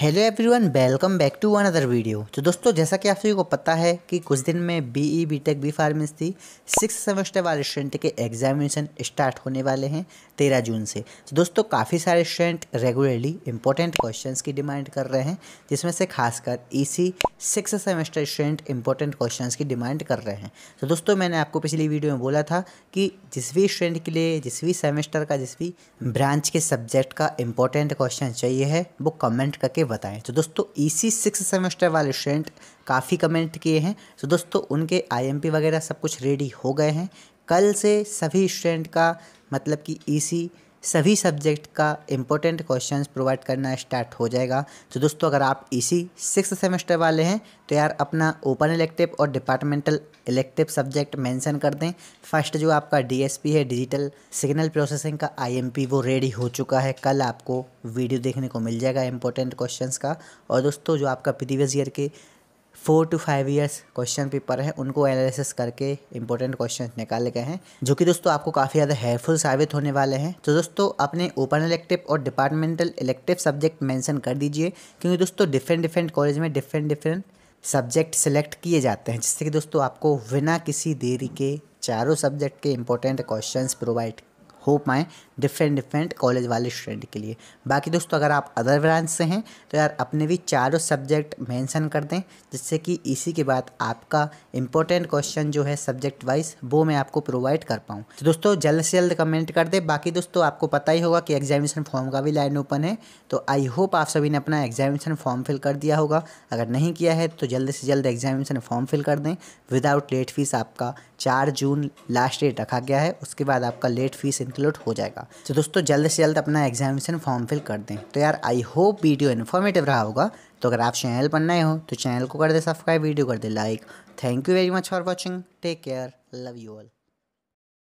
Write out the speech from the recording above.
hello everyone welcome back to another video तो दोस्तों जैसा कि आप सभी को पता है कि कुछ दिन में B E B Tech B Pharmacy six semester वाले स्टूडेंट के एग्जामिनेशन स्टार्ट होने वाले हैं तेरह जून से तो दोस्तों काफ़ी सारे स्टूडेंट रेगुलरली इंपॉर्टेंट क्वेश्चंस की डिमांड कर रहे हैं जिसमें से खासकर E C six semester student important question की डिमांड कर रहे हैं तो दोस्तों मैंने आपको पिछली वीडियो में बोला था कि जिस भी स्टूडेंट के लिए जिस भी सेमेस्टर का जिस भी ब्रांच के सब्जेक्ट का इंपॉर्टेंट क्वेश्चन चाहिए है वो कमेंट करके बताएं तो दोस्तों इसी सिक्स सेमेस्टर वाले स्टूडेंट काफ़ी कमेंट किए हैं तो दोस्तों उनके आईएमपी वगैरह सब कुछ रेडी हो गए हैं कल से सभी स्टूडेंट का मतलब कि ईसी e सभी सब्जेक्ट का इम्पोर्टेंट क्वेश्चंस प्रोवाइड करना स्टार्ट हो जाएगा तो दोस्तों अगर आप इसी सिक्स सेमेस्टर वाले हैं तो यार अपना ओपन इलेक्टिव और डिपार्टमेंटल इलेक्टिव सब्जेक्ट मेंशन कर दें फर्स्ट जो आपका डीएसपी है डिजिटल सिग्नल प्रोसेसिंग का आईएमपी वो रेडी हो चुका है कल आपको वीडियो देखने को मिल जाएगा इंपॉर्टेंट क्वेश्चन का और दोस्तों जो आपका प्रीवियस ईयर के four two five years question paper है उनको एनालिसिस करके इंपॉर्टेंट क्वेश्चन निकाले गए हैं जो कि दोस्तों आपको काफ़ी ज़्यादा हेल्पफुल साबित होने वाले हैं तो दोस्तों अपने ओपन इलेक्टिव और डिपार्टमेंटल इलेक्टिव सब्जेक्ट मेंशन कर दीजिए क्योंकि दोस्तों डिफरेंट डिफरेंट कॉलेज में डिफरेंट डिफरेंट सब्जेक्ट सिलेक्ट किए जाते हैं जिससे कि दोस्तों आपको बिना किसी देरी के चारों सब्जेक्ट के इंपॉर्टेंट क्वेश्चन प्रोवाइड हो पाएँ डिफरेंट डिफरेंट कॉलेज वाले स्टूडेंट के लिए बाकी दोस्तों अगर आप अदर ब्रांच से हैं तो यार अपने भी चारों सब्जेक्ट मेंशन कर दें जिससे कि इसी के बाद आपका इंपॉर्टेंट क्वेश्चन जो है सब्जेक्ट वाइज वो मैं आपको प्रोवाइड कर पाऊँ तो दोस्तों जल्द से जल्द कमेंट कर दें बाकी दोस्तों आपको पता ही होगा कि एग्जामिनेशन फॉर्म का भी लाइन ओपन है तो आई होप आप सभी ने अपना एग्जामिनेशन फॉर्म फिल कर दिया होगा अगर नहीं किया है तो जल्द से जल्द एग्जामिनेशन फॉर्म फिल कर दें विदाउट लेट फीस आपका चार जून लास्ट डेट रखा गया है उसके बाद आपका लेट फीस इंक्लूड हो जाएगा तो दोस्तों जल्द से जल्द अपना एग्जामिनेशन फॉर्म फिल कर दें तो यार आई होप वीडियो इन्फॉर्मेटिव रहा होगा तो अगर आप चैनल पर नए हो तो चैनल को कर दे सब्सक्राइब वीडियो कर दे like thank you very much for watching take care love you all